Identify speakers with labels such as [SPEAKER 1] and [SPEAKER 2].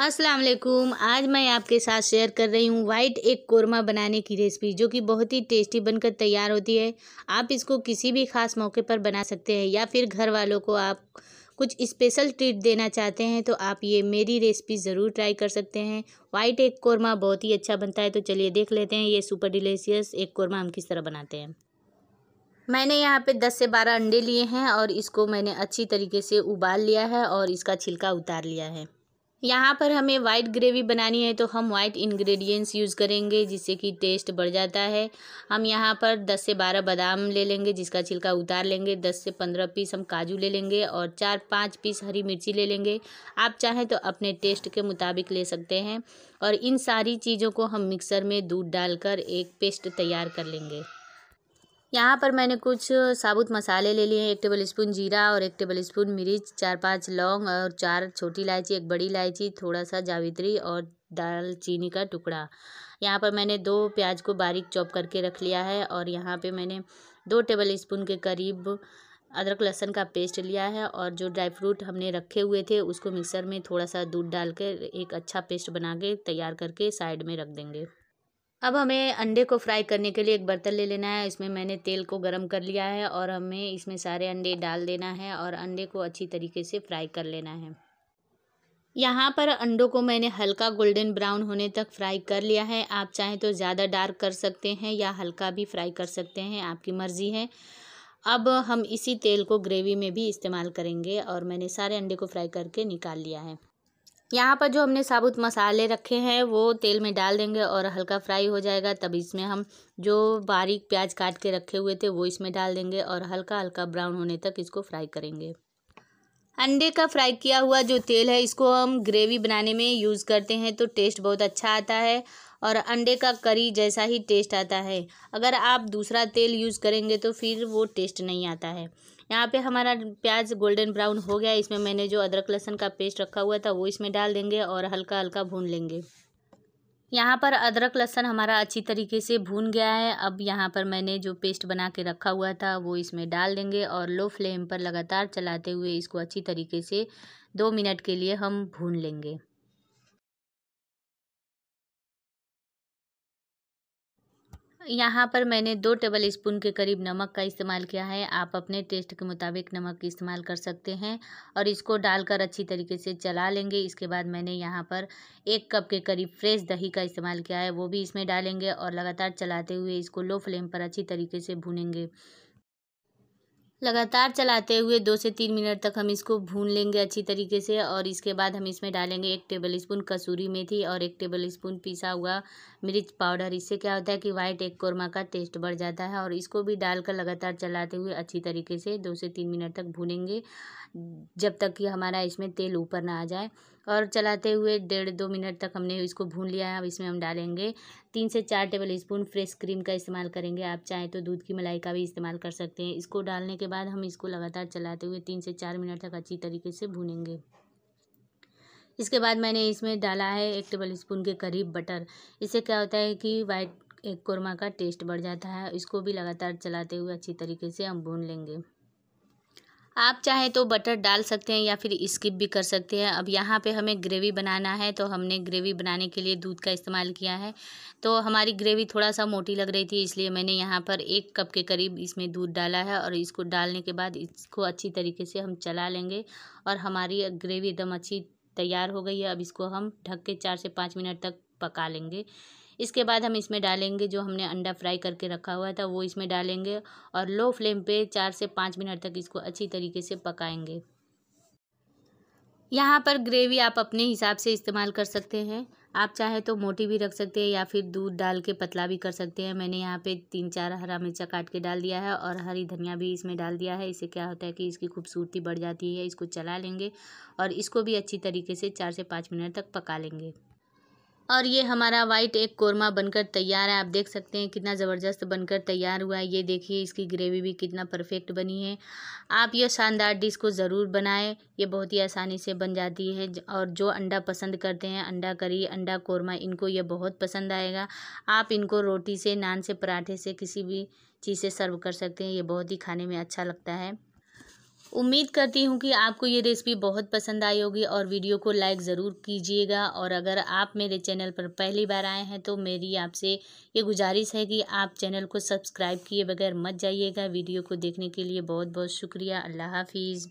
[SPEAKER 1] अस्सलाम वालेकुम आज मैं आपके साथ शेयर कर रही हूँ वाइट एक कोरमा बनाने की रेसिपी जो कि बहुत ही टेस्टी बनकर तैयार होती है आप इसको किसी भी ख़ास मौके पर बना सकते हैं या फिर घर वालों को आप कुछ स्पेशल ट्रीट देना चाहते हैं तो आप ये मेरी रेसिपी ज़रूर ट्राई कर सकते हैं वाइट एक कोरमा बहुत ही अच्छा बनता है तो चलिए देख लेते हैं ये सुपर डिलीशियस एक कोरमा हम किस तरह बनाते हैं मैंने यहाँ पे 10 से 12 अंडे लिए हैं और इसको मैंने अच्छी तरीके से उबाल लिया है और इसका छिलका उतार लिया है यहाँ पर हमें वाइट ग्रेवी बनानी है तो हम वाइट इंग्रेडिएंट्स यूज़ करेंगे जिससे कि टेस्ट बढ़ जाता है हम यहाँ पर 10 से 12 बादाम ले लेंगे जिसका छिलका उतार लेंगे 10 से 15 पीस हम काजू ले लेंगे और चार पाँच पीस हरी मिर्ची ले लेंगे आप चाहें तो अपने टेस्ट के मुताबिक ले सकते हैं और इन सारी चीज़ों को हम मिक्सर में दूध डालकर एक पेस्ट तैयार कर लेंगे यहाँ पर मैंने कुछ साबुत मसाले ले लिए हैं एक टेबल स्पून जीरा और एक टेबल स्पून मिर्च चार पांच लौंग और चार छोटी इलायची एक बड़ी इलायची थोड़ा सा जावित्री और दालचीनी का टुकड़ा यहाँ पर मैंने दो प्याज को बारीक चॉप करके रख लिया है और यहाँ पे मैंने दो टेबल स्पून के करीब अदरक लहसन का पेस्ट लिया है और जो ड्राई फ्रूट हमने रखे हुए थे उसको मिक्सर में थोड़ा सा दूध डाल कर एक अच्छा पेस्ट बना के तैयार करके साइड में रख देंगे अब हमें अंडे को फ्राई करने के लिए एक बर्तन ले लेना है इसमें मैंने तेल को गरम कर लिया है और हमें इसमें सारे अंडे डाल देना है और अंडे को अच्छी तरीके से फ्राई कर लेना है यहाँ पर अंडों को मैंने हल्का गोल्डन ब्राउन होने तक फ्राई कर लिया है आप चाहें तो ज़्यादा डार्क कर सकते हैं या हल्का भी फ्राई कर सकते हैं आपकी मर्ज़ी है अब हम इसी तेल को ग्रेवी में भी इस्तेमाल करेंगे और मैंने सारे अंडे को फ्राई करके निकाल लिया है यहाँ पर जो हमने साबुत मसाले रखे हैं वो तेल में डाल देंगे और हल्का फ्राई हो जाएगा तब इसमें हम जो बारीक प्याज काट के रखे हुए थे वो इसमें डाल देंगे और हल्का हल्का ब्राउन होने तक इसको फ्राई करेंगे अंडे का फ्राई किया हुआ जो तेल है इसको हम ग्रेवी बनाने में यूज़ करते हैं तो टेस्ट बहुत अच्छा आता है और अंडे का करी जैसा ही टेस्ट आता है अगर आप दूसरा तेल यूज़ करेंगे तो फिर वो टेस्ट नहीं आता है यहाँ पे हमारा प्याज गोल्डन ब्राउन हो गया इसमें मैंने जो अदरक लहसन का पेस्ट रखा हुआ था वो इसमें डाल देंगे और हल्का हल्का भून लेंगे यहाँ पर अदरक लहसन हमारा अच्छी तरीके से भून गया है अब यहाँ पर मैंने जो पेस्ट बना के रखा हुआ था वो इसमें डाल देंगे और लो फ्लेम पर लगातार चलाते हुए इसको अच्छी तरीके से दो मिनट के लिए हम भून लेंगे यहाँ पर मैंने दो टेबल स्पून के करीब नमक का इस्तेमाल किया है आप अपने टेस्ट के मुताबिक नमक इस्तेमाल कर सकते हैं और इसको डालकर अच्छी तरीके से चला लेंगे इसके बाद मैंने यहाँ पर एक कप के करीब फ्रेश दही का इस्तेमाल किया है वो भी इसमें डालेंगे और लगातार चलाते हुए इसको लो फ्लेम पर अच्छी तरीके से भूनेंगे लगातार चलाते हुए दो से तीन मिनट तक हम इसको भून लेंगे अच्छी तरीके से और इसके बाद हम इसमें डालेंगे एक टेबल स्पून कसूरी मेथी और एक टेबल स्पून पिसा हुआ मिर्च पाउडर इससे क्या होता है कि वाइट एक कोरमा का टेस्ट बढ़ जाता है और इसको भी डालकर लगातार चलाते हुए अच्छी तरीके से दो से तीन मिनट तक भूनेंगे जब तक कि हमारा इसमें तेल ऊपर ना आ जाए और चलाते हुए डेढ़ दो मिनट तक हमने इसको भून लिया है अब इसमें हम डालेंगे तीन से चार टेबल स्पून फ्रेश क्रीम का इस्तेमाल करेंगे आप चाहें तो दूध की मलाई का भी इस्तेमाल कर सकते हैं इसको डालने के बाद हम इसको लगातार चलाते हुए तीन से चार मिनट तक अच्छी तरीके से भूनेंगे इसके बाद मैंने इसमें डाला है एक टेबल स्पून के करीब बटर इससे क्या होता है कि वाइट एक कोरमा का टेस्ट बढ़ जाता है इसको भी लगातार चलाते हुए अच्छी तरीके से हम भून लेंगे आप चाहें तो बटर डाल सकते हैं या फिर स्किप भी कर सकते हैं अब यहाँ पे हमें ग्रेवी बनाना है तो हमने ग्रेवी बनाने के लिए दूध का इस्तेमाल किया है तो हमारी ग्रेवी थोड़ा सा मोटी लग रही थी इसलिए मैंने यहाँ पर एक कप के करीब इसमें दूध डाला है और इसको डालने के बाद इसको अच्छी तरीके से हम चला लेंगे और हमारी ग्रेवी एकदम अच्छी तैयार हो गई है अब इसको हम ढक के चार से पाँच मिनट तक पका लेंगे इसके बाद हम इसमें डालेंगे जो हमने अंडा फ्राई करके रखा हुआ था वो इसमें डालेंगे और लो फ्लेम पे चार से पाँच मिनट तक इसको अच्छी तरीके से पकाएंगे यहाँ पर ग्रेवी आप अपने हिसाब से इस्तेमाल कर सकते हैं आप चाहे तो मोटी भी रख सकते हैं या फिर दूध डाल के पतला भी कर सकते हैं मैंने यहाँ पे तीन चार हरा मिर्चा काट के डाल दिया है और हरी धनिया भी इसमें डाल दिया है इससे क्या होता है कि इसकी खूबसूरती बढ़ जाती है इसको चला लेंगे और इसको भी अच्छी तरीके से चार से पाँच मिनट तक पका लेंगे और ये हमारा वाइट एक कोरमा बनकर तैयार है आप देख सकते हैं कितना ज़बरदस्त बनकर तैयार हुआ है ये देखिए इसकी ग्रेवी भी कितना परफेक्ट बनी है आप ये शानदार डिश को ज़रूर बनाएं ये बहुत ही आसानी से बन जाती है और जो अंडा पसंद करते हैं अंडा करी अंडा कोरमा इनको ये बहुत पसंद आएगा आप इनको रोटी से नान से पराठे से किसी भी चीज़ से सर्व कर सकते हैं ये बहुत ही खाने में अच्छा लगता है उम्मीद करती हूँ कि आपको ये रेसिपी बहुत पसंद आई होगी और वीडियो को लाइक ज़रूर कीजिएगा और अगर आप मेरे चैनल पर पहली बार आए हैं तो मेरी आपसे ये गुजारिश है कि आप चैनल को सब्सक्राइब किए बगैर मत जाइएगा वीडियो को देखने के लिए बहुत बहुत शुक्रिया अल्लाह हाफिज़